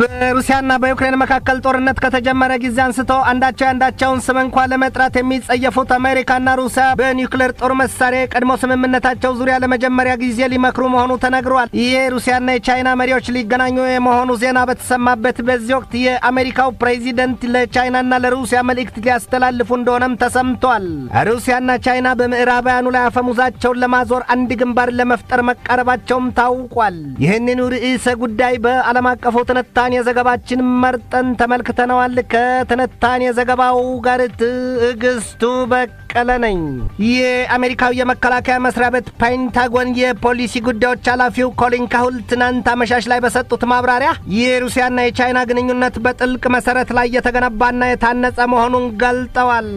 በሩሲያና በዩክሬን መካከል ጦርነት ከተጀመረ ጊዜ አንስቶ አንዳቸው የአንዳቸውን ስም እንኳ ለመጥራት የሚጸየፉት አሜሪካና ሩሲያ በኒውክሌር ጦር መሳሪያ የቀድሞ ስምምነታቸው ዙሪያ ለመጀመሪያ ጊዜ ሊመክሩ መሆኑ ተነግሯል። ይህ የሩሲያና የቻይና መሪዎች ሊገናኙ የመሆኑ ዜና በተሰማበት በዚህ ወቅት የአሜሪካው ፕሬዚደንት ለቻይናና ለሩሲያ መልእክት ሊያስተላልፉ እንደሆነም ተሰምቷል። ሩሲያና ቻይና በምዕራባውያኑ ላይ አፈሙዛቸውን ለማዞር አንድ ግንባር ለመፍጠር መቃረባቸውም ታውቋል። ይህንኑ ርዕሰ ጉዳይ በዓለም አቀፉ ትነት የትንታኔ ዘገባችን መርጠን ተመልክተነዋል። ከትንታኔ ዘገባው ጋር ትዕግስቱ በቅ በቀለ ነኝ። የአሜሪካው የመከላከያ መስሪያ ቤት ፔንታጎን የፖሊሲ ጉዳዮች ኃላፊው ኮሊን ካሁል ትናንት አመሻሽ ላይ በሰጡት ማብራሪያ የሩሲያና የቻይና ግንኙነት በጥልቅ መሰረት ላይ የተገነባና የታነጸ መሆኑን ገልጠዋል።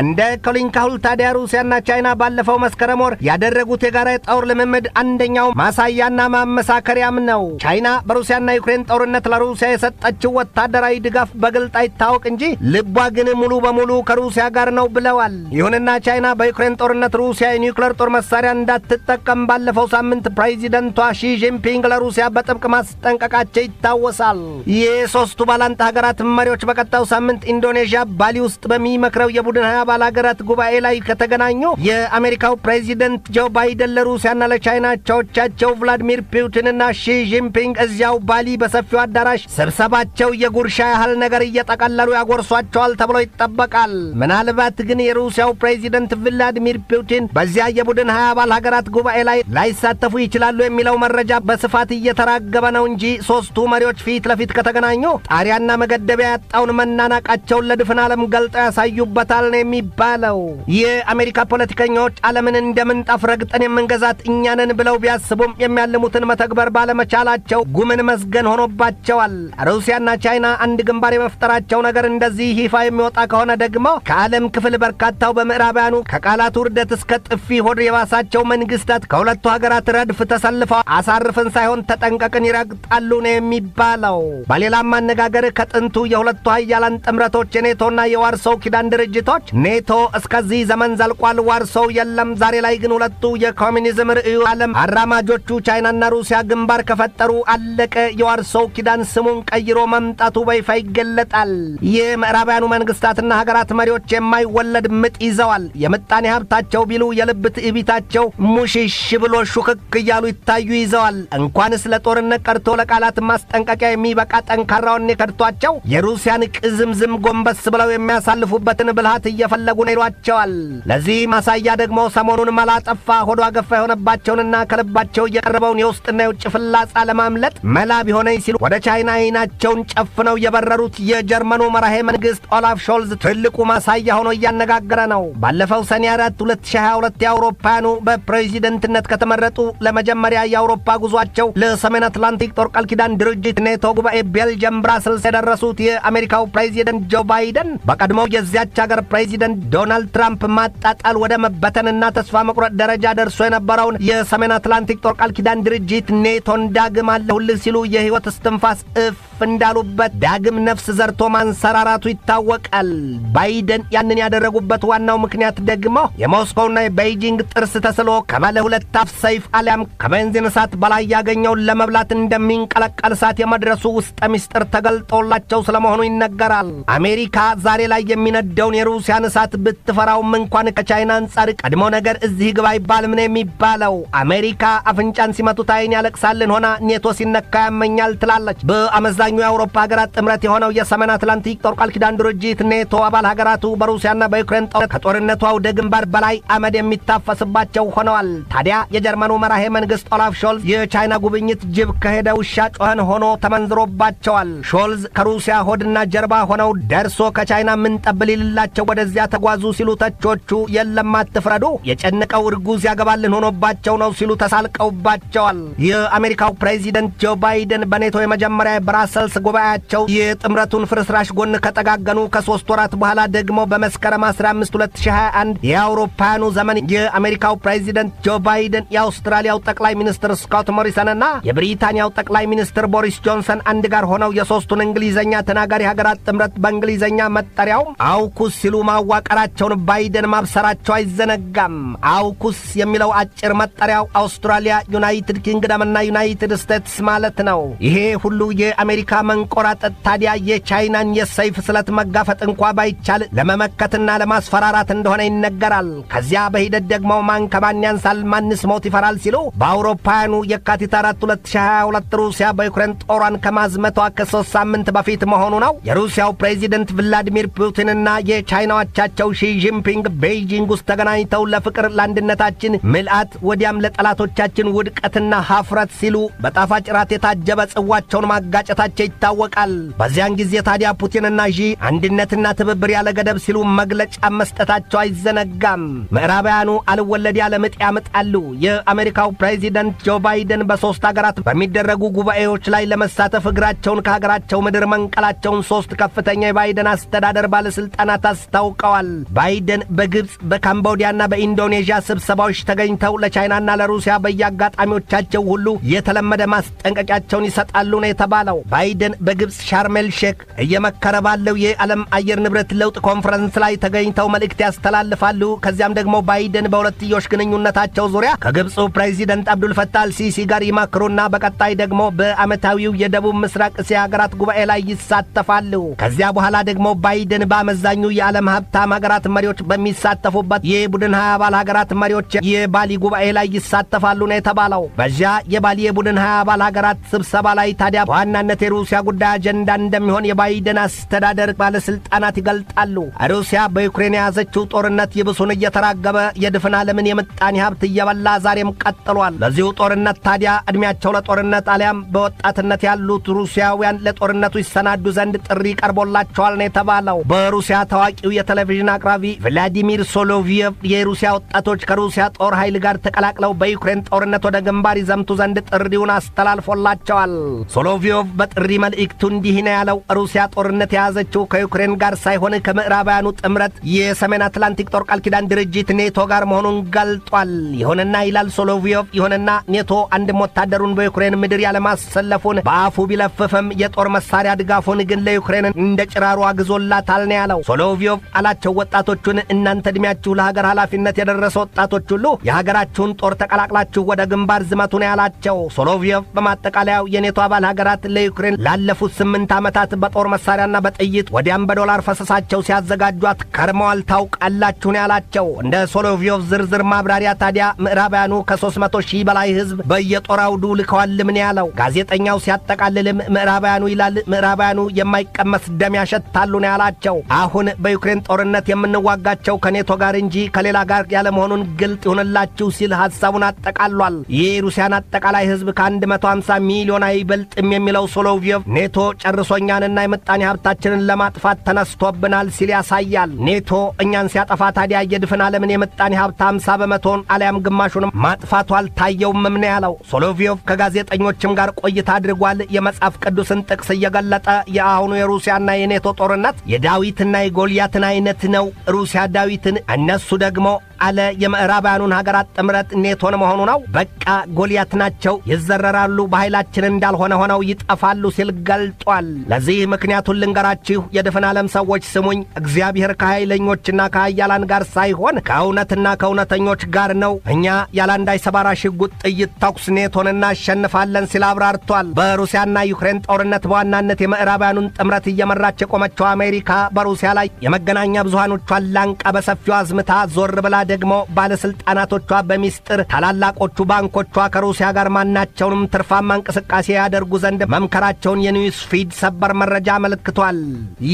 እንደ ኮሊን ካሁል ታዲያ ሩሲያና ቻይና ባለፈው መስከረም ወር ያደረጉት የጋራ የጦር ልምምድ አንደኛው ማሳያና ማመሳከሪያም ነው። ቻይና በሩሲያና ዩክሬን ጦርነት ለሩሲያ የሰጠችው ወታደራዊ ድጋፍ በግልጥ አይታወቅ እንጂ ልቧ ግን ሙሉ በሙሉ ከሩሲያ ጋር ነው ብለዋል። ይሁን ጃፓንና ቻይና በዩክሬን ጦርነት ሩሲያ የኒውክሌር ጦር መሳሪያ እንዳትጠቀም ባለፈው ሳምንት ፕሬዚደንቷ ሺጂንፒንግ ለሩሲያ በጥብቅ ማስጠንቀቃቸው ይታወሳል። የሶስቱ ባላንጣ ሀገራት መሪዎች በቀጣው ሳምንት ኢንዶኔዥያ ባሊ ውስጥ በሚመክረው የቡድን ሀያ አባል ሀገራት ጉባኤ ላይ ከተገናኙ የአሜሪካው ፕሬዚደንት ጆ ባይደን ለሩሲያና ለቻይና አቻዎቻቸው ቭላዲሚር ፑቲንና ሺጂንፒንግ እዚያው ባሊ በሰፊው አዳራሽ ስብሰባቸው የጉርሻ ያህል ነገር እየጠቀለሉ ያጎርሷቸዋል ተብሎ ይጠበቃል። ምናልባት ግን የሩሲያው ፕሬዚደንት ቭላዲሚር ፑቲን በዚያ የቡድን ሀያ አባል ሀገራት ጉባኤ ላይ ላይሳተፉ ይችላሉ የሚለው መረጃ በስፋት እየተራገበ ነው እንጂ ሶስቱ መሪዎች ፊት ለፊት ከተገናኙ ጣሪያና መገደቢያ ያጣውን መናናቃቸውን ለድፍን ዓለም ገልጠው ያሳዩበታል ነው የሚባለው። የአሜሪካ ፖለቲከኞች ዓለምን እንደምንጣፍ ረግጠን የምንገዛት እኛንን ብለው ቢያስቡም የሚያልሙትን መተግበር ባለመቻላቸው ጉምን መስገን ሆኖባቸዋል። ሩሲያና ቻይና አንድ ግንባር የመፍጠራቸው ነገር እንደዚህ ይፋ የሚወጣ ከሆነ ደግሞ ከዓለም ክፍል በርካታው በመ ምዕራባውያኑ ከቃላት ውርደት እስከ ጥፊ ሆድ የባሳቸው መንግስታት ከሁለቱ ሀገራት ረድፍ ተሰልፈው አሳርፈን ሳይሆን ተጠንቀቅን ይረግጣሉ ነው የሚባለው። በሌላም አነጋገር ከጥንቱ የሁለቱ ሀያላን ጥምረቶች የኔቶና የዋርሶው ኪዳን ድርጅቶች ኔቶ እስከዚህ ዘመን ዘልቋል፣ ዋርሶው የለም። ዛሬ ላይ ግን ሁለቱ የኮሚኒዝም ርእዩ ዓለም አራማጆቹ ቻይናና ሩሲያ ግንባር ከፈጠሩ አለቀ። የዋርሶው ኪዳን ስሙን ቀይሮ መምጣቱ በይፋ ይገለጣል። ይህ ምዕራባውያኑ መንግስታትና ሀገራት መሪዎች የማይወለድ ምጥ ይዘው ብለዋል። የምጣኔ ሀብታቸው ቢሉ የልብ ትዕቢታቸው ሙሽሽ ብሎ ሹክክ እያሉ ይታዩ ይዘዋል። እንኳንስ ለጦርነት ቀርቶ ለቃላት ማስጠንቀቂያ የሚበቃ ጠንካራውን የከድቷቸው የሩሲያን ቅዝምዝም ጎንበስ ብለው የሚያሳልፉበትን ብልሃት እየፈለጉ ነው ይሏቸዋል። ለዚህ ማሳያ ደግሞ ሰሞኑን መላጠፋ ሆዶ ሆዷ ገፋ የሆነባቸውንና ከልባቸው እየቀረበውን የውስጥና የውጭ ፍላጻ ለማምለጥ መላ ቢሆነኝ ሲሉ ወደ ቻይና አይናቸውን ጨፍነው የበረሩት የጀርመኑ መራሄ መንግስት ኦላፍ ሾልዝ ትልቁ ማሳያ ሆኖ እያነጋገረ ነው። ባለፈው ሰኔ 4 2022 የአውሮፓውያኑ በፕሬዚደንትነት ከተመረጡ ለመጀመሪያ የአውሮፓ ጉዟቸው ለሰሜን አትላንቲክ ጦር ቃል ኪዳን ድርጅት ኔቶ ጉባኤ ቤልጅየም ብራስልስ የደረሱት የአሜሪካው ፕሬዚደንት ጆ ባይደን በቀድሞው የዚያች ሀገር ፕሬዚደንት ዶናልድ ትራምፕ ማጣጣል ወደ መበተንና ተስፋ መቁረጥ ደረጃ ደርሶ የነበረውን የሰሜን አትላንቲክ ጦር ቃል ኪዳን ድርጅት ኔቶን ዳግም አለሁልህ ሲሉ የህይወት እስትንፋስ እፍ እንዳሉበት ዳግም ነፍስ ዘርቶ ማንሰራራቱ ይታወቃል። ባይደን ያንን ያደረጉበት ዋናው ምክንያት ደግሞ የሞስኮውና የቤይጂንግ ጥርስ ተስሎ ከባለ ሁለት አፍ ሰይፍ አሊያም ከቤንዚን እሳት በላይ ያገኘውን ለመብላት እንደሚንቀለቀል እሳት የመድረሱ ውስጠ ምስጢር ተገልጦላቸው ስለመሆኑ ይነገራል። አሜሪካ ዛሬ ላይ የሚነደውን የሩሲያን እሳት ብትፈራውም እንኳን ከቻይና አንጻር ቀድሞ ነገር እዚህ ግባ ይባል ምን የሚባለው። አሜሪካ አፍንጫን ሲመቱት አይን ያለቅሳልን ሆና ኔቶ ሲነካ ያመኛል ትላለች። በአመዛ አብዛኛው የአውሮፓ ሀገራት ጥምረት የሆነው የሰሜን አትላንቲክ ጦር ቃል ኪዳን ድርጅት ኔቶ አባል ሀገራቱ በሩሲያና በዩክሬን ጦር ከጦርነቱ አውደ ግንባር በላይ አመድ የሚታፈስባቸው ሆነዋል። ታዲያ የጀርመኑ መራሄ መንግስት ኦላፍ ሾልዝ የቻይና ጉብኝት ጅብ ከሄደ ውሻ ጮኸን ሆኖ ተመንዝሮባቸዋል። ሾልዝ ከሩሲያ ሆድና ጀርባ ሆነው ደርሶ ከቻይና ምን ጠብል ይልላቸው ወደዚያ ተጓዙ ሲሉ ተቾቹ የለም አትፍረዱ፣ የጨነቀው እርጉዝ ያገባልን ሆኖባቸው ነው ሲሉ ተሳልቀውባቸዋል። የአሜሪካው ፕሬዚደንት ጆ ባይደን በኔቶ የመጀመሪያ ብራስ ሰልስ ጉባኤያቸው የጥምረቱን ፍርስራሽ ጎን ከጠጋገኑ ከሶስት ወራት በኋላ ደግሞ በመስከረም 15 2021 የአውሮፓውያኑ ዘመን የአሜሪካው ፕሬዚደንት ጆ ባይደን የአውስትራሊያው ጠቅላይ ሚኒስትር ስኮት ሞሪሰንና የብሪታንያው ጠቅላይ ሚኒስትር ቦሪስ ጆንሰን አንድ ጋር ሆነው የሶስቱን እንግሊዝኛ ተናጋሪ ሀገራት ጥምረት በእንግሊዝኛ መጠሪያው አውኩስ ሲሉ ማዋቀራቸውን ባይደን ማብሰራቸው አይዘነጋም። አውኩስ የሚለው አጭር መጠሪያው አውስትራሊያ፣ ዩናይትድ ኪንግደምና ዩናይትድ ስቴትስ ማለት ነው። ይሄ ሁሉ የአሜሪካ የአሜሪካ መንቆራጠጥ ታዲያ የቻይናን የሰይፍ ስለት መጋፈጥ እንኳ ባይቻል ለመመከትና ለማስፈራራት እንደሆነ ይነገራል። ከዚያ በሂደት ደግሞ ማን ከማን ያንሳል፣ ማንስ ሞት ይፈራል ሲሉ በአውሮፓውያኑ የካቲት 4 2022 ሩሲያ በዩክሬን ጦሯን ከማዝመቷ ከሶስት ሳምንት በፊት መሆኑ ነው የሩሲያው ፕሬዚደንት ቭላዲሚር ፑቲንና የቻይናው አቻቸው ሺጂንፒንግ ቤይጂንግ ውስጥ ተገናኝተው ለፍቅር ለአንድነታችን ምልአት ወዲያም ለጠላቶቻችን ውድቀትና ሀፍረት ሲሉ በጣፋጭ ራት የታጀበ ጽዋቸውን ማጋጨታቸው እንደተመቻቸ ይታወቃል። በዚያን ጊዜ ታዲያ ፑቲንና ዢ አንድነትና ትብብር ያለ ገደብ ሲሉ መግለጫ መስጠታቸው አይዘነጋም። ምዕራባውያኑ አልወለድ ያለ ምጥ ያምጣሉ። የአሜሪካው ፕሬዚደንት ጆ ባይደን በሦስት አገራት በሚደረጉ ጉባኤዎች ላይ ለመሳተፍ እግራቸውን ከሀገራቸው ምድር መንቀላቸውን ሦስት ከፍተኛ የባይደን አስተዳደር ባለሥልጣናት አስታውቀዋል። ባይደን በግብፅ በካምቦዲያና በኢንዶኔዥያ ስብሰባዎች ተገኝተው ለቻይናና ለሩሲያ በየአጋጣሚዎቻቸው ሁሉ የተለመደ ማስጠንቀቂያቸውን ይሰጣሉ ነው የተባለው። ባይደን በግብፅ ሻርሜል ሼክ እየመከረ ባለው የዓለም አየር ንብረት ለውጥ ኮንፈረንስ ላይ ተገኝተው መልእክት ያስተላልፋሉ። ከዚያም ደግሞ ባይደን በሁለትዮሽ ግንኙነታቸው ዙሪያ ከግብፁ ፕሬዚደንት አብዱልፈታ አልሲሲ ጋር ይመክሩና በቀጣይ ደግሞ በዓመታዊው የደቡብ ምስራቅ እስያ ሀገራት ጉባኤ ላይ ይሳተፋሉ። ከዚያ በኋላ ደግሞ ባይደን በአመዛኙ የዓለም ሀብታም ሀገራት መሪዎች በሚሳተፉበት የቡድን ሀያ አባል ሀገራት መሪዎች የባሊ ጉባኤ ላይ ይሳተፋሉ ነው የተባለው። በዚያ የባሊ የቡድን ሀያ አባል ሀገራት ስብሰባ ላይ ታዲያ በዋናነት የሩሲያ ጉዳይ አጀንዳ እንደሚሆን የባይደን አስተዳደር ባለሥልጣናት ይገልጣሉ። ሩሲያ በዩክሬን የያዘችው ጦርነት ይብሱን እየተራገበ የድፍን ዓለምን የምጣኔ ሀብት እየበላ ዛሬም ቀጥሏል። ለዚሁ ጦርነት ታዲያ ዕድሜያቸው ለጦርነት አሊያም በወጣትነት ያሉት ሩሲያውያን ለጦርነቱ ይሰናዱ ዘንድ ጥሪ ቀርቦላቸዋል ነው የተባለው። በሩሲያ ታዋቂው የቴሌቪዥን አቅራቢ ቭላዲሚር ሶሎቪየቭ የሩሲያ ወጣቶች ከሩሲያ ጦር ኃይል ጋር ተቀላቅለው በዩክሬን ጦርነት ወደ ግንባር ይዘምቱ ዘንድ ጥሪውን አስተላልፎላቸዋል። ሶሎቪየቭ በጥሪ ሪ መልእክቱ እንዲህ ነው ያለው። ሩሲያ ጦርነት የያዘችው ከዩክሬን ጋር ሳይሆን ከምዕራባውያኑ ጥምረት የሰሜን አትላንቲክ ጦር ቃል ኪዳን ድርጅት ኔቶ ጋር መሆኑን ገልጧል። ይሁንና ይላል ሶሎቪዮቭ፣ ይሁንና ኔቶ አንድም ወታደሩን በዩክሬን ምድር ያለማሰለፉን በአፉ ቢለፍፍም የጦር መሳሪያ ድጋፉን ግን ለዩክሬን እንደ ጭራሩ አግዞላታል ነው ያለው። ሶሎቪዮቭ አላቸው ወጣቶቹን፣ እናንተ እድሜያችሁ ለሀገር ኃላፊነት የደረሰ ወጣቶች ሁሉ የሀገራችሁን ጦር ተቀላቅላችሁ ወደ ግንባር ዝመቱ ነው ያላቸው። ሶሎቪዮቭ በማጠቃለያው የኔቶ አባል ሀገራት ለዩክሬን ሀገራችንን ላለፉት ስምንት ዓመታት በጦር መሳሪያና በጥይት ወዲያም በዶላር ፈሰሳቸው ሲያዘጋጇት ከርመዋል። ታውቃላችሁ ነው ያላቸው። እንደ ሶሎቪዮቭ ዝርዝር ማብራሪያ ታዲያ ምዕራባያኑ ከ300 ሺህ በላይ ህዝብ በየጦር አውዱ ልከዋል። ምን ያለው ጋዜጠኛው ሲያጠቃልልም ምዕራባያኑ ይላል። ምዕራባያኑ የማይቀመስ ደም ያሸታሉ ነው ያላቸው። አሁን በዩክሬን ጦርነት የምንዋጋቸው ከኔቶ ጋር እንጂ ከሌላ ጋር ያለመሆኑን ግልጥ ይሆንላችሁ ሲል ሀሳቡን አጠቃሏል። ይህ ሩሲያን አጠቃላይ ህዝብ ከ150 ሚሊዮን አይበልጥም የሚለው ሶሎ ሰውዬው ኔቶ ጨርሶኛንና የምጣኔ ሀብታችንን ለማጥፋት ተነስቶብናል ሲል ያሳያል። ኔቶ እኛን ሲያጠፋ ታዲያ የድፍን ዓለምን የምጣኔ ሀብት ሃምሳ በመቶን አሊያም ግማሹንም ማጥፋቱ አልታየውም ምን ያለው። ሶሎቪዮቭ ከጋዜጠኞችም ጋር ቆይታ አድርጓል። የመጽሐፍ ቅዱስን ጥቅስ እየገለጠ የአሁኑ የሩሲያና የኔቶ ጦርነት የዳዊትና የጎልያትን አይነት ነው። ሩሲያ ዳዊትን፣ እነሱ ደግሞ አለ የምዕራባውያኑን ሀገራት ጥምረት ኔቶን መሆኑ ነው። በቃ ጎልያት ናቸው፣ ይዘረራሉ፣ በኃይላችን እንዳልሆነ ሆነው ይጠፋሉ ሲል ገልጧል። ለዚህ ምክንያቱን ልንገራችሁ፣ የድፍን ዓለም ሰዎች ስሙኝ። እግዚአብሔር ከኃይለኞችና ከኃያላን ጋር ሳይሆን ከእውነትና ከእውነተኞች ጋር ነው። እኛ ያላንዳች ሰባራ ሽጉጥ፣ ጥይት፣ ተኩስ ኔቶን እናሸንፋለን ሲል አብራርቷል። በሩሲያና ዩክሬን ጦርነት በዋናነት የምዕራባውያኑን ጥምረት እየመራች የቆመችው አሜሪካ በሩሲያ ላይ የመገናኛ ብዙሃኖቿን ላንቃ በሰፊው አዝምታ ዞር ብላ ደግሞ ባለስልጣናቶቿ በሚስጥር ታላላቆቹ ባንኮቿ ከሩሲያ ጋር ማናቸውንም ትርፋማ እንቅስቃሴ ያደርጉ ዘንድ መምከራቸውን የኒውስ ፊድ ሰበር መረጃ አመልክቷል።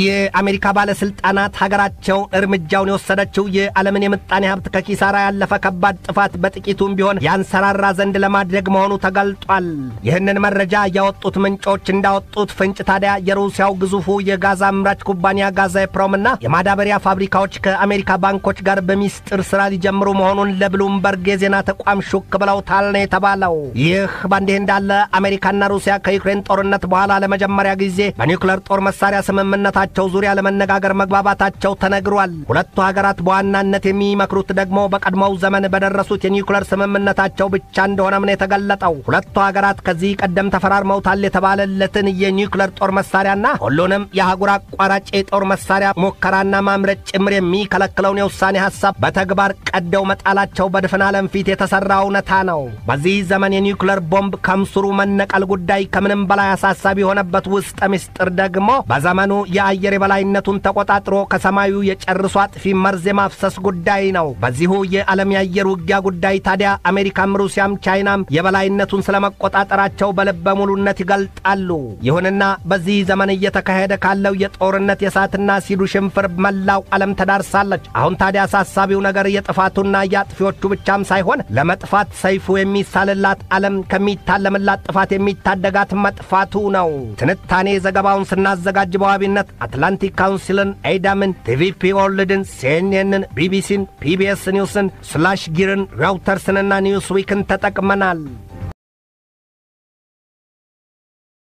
የአሜሪካ ባለስልጣናት ሀገራቸው እርምጃውን የወሰደችው የዓለምን የምጣኔ ሀብት ከኪሳራ ያለፈ ከባድ ጥፋት በጥቂቱም ቢሆን ያንሰራራ ዘንድ ለማድረግ መሆኑ ተገልጧል። ይህንን መረጃ ያወጡት ምንጮች እንዳወጡት ፍንጭ ታዲያ የሩሲያው ግዙፉ የጋዛ አምራች ኩባንያ ጋዛ እና የማዳበሪያ ፋብሪካዎች ከአሜሪካ ባንኮች ጋር በሚስጥር ስራ ምርመራ ሊጀምሩ መሆኑን ለብሉምበርግ የዜና ተቋም ሹክ ብለውታል ነው የተባለው። ይህ በእንዲህ እንዳለ አሜሪካና ሩሲያ ከዩክሬን ጦርነት በኋላ ለመጀመሪያ ጊዜ በኒውክለር ጦር መሳሪያ ስምምነታቸው ዙሪያ ለመነጋገር መግባባታቸው ተነግሯል። ሁለቱ ሀገራት በዋናነት የሚመክሩት ደግሞ በቀድሞው ዘመን በደረሱት የኒውክለር ስምምነታቸው ብቻ እንደሆነም ነው የተገለጠው። ሁለቱ ሀገራት ከዚህ ቀደም ተፈራርመውታል የተባለለትን የኒውክለር ጦር መሳሪያና ሁሉንም የአህጉር አቋራጭ የጦር መሳሪያ ሙከራና ማምረት ጭምር የሚከለክለውን የውሳኔ ሀሳብ በተግባር ጋር ቀደው መጣላቸው በድፍን ዓለም ፊት የተሠራ እውነታ ነው። በዚህ ዘመን የኒውክለር ቦምብ ከምስሩ መነቀል ጉዳይ ከምንም በላይ አሳሳቢ የሆነበት ውስጥ ምስጢር ደግሞ በዘመኑ የአየር የበላይነቱን ተቆጣጥሮ ከሰማዩ የጨርሶ አጥፊ መርዝ የማፍሰስ ጉዳይ ነው። በዚሁ የዓለም የአየር ውጊያ ጉዳይ ታዲያ አሜሪካም ሩሲያም ቻይናም የበላይነቱን ስለመቆጣጠራቸው በልበ ሙሉነት ይገልጣሉ። ይሁንና በዚህ ዘመን እየተካሄደ ካለው የጦርነት የእሳትና ሲዱ ሽንፍር መላው ዓለም ተዳርሳለች። አሁን ታዲያ አሳሳቢው ነገር የጥፋቱና የአጥፊዎቹ ብቻም ሳይሆን ለመጥፋት ሰይፉ የሚሳልላት ዓለም ከሚታለምላት ጥፋት የሚታደጋት መጥፋቱ ነው። ትንታኔ ዘገባውን ስናዘጋጅ በዋቢነት አትላንቲክ ካውንስልን፣ ኤዳምን፣ ቲቪፒ ወርልድን፣ ሲኤንኤንን፣ ቢቢሲን፣ ፒቢኤስ ኒውስን፣ ስላሽ ጊርን፣ ሬውተርስንና ኒውስ ዊክን ተጠቅመናል።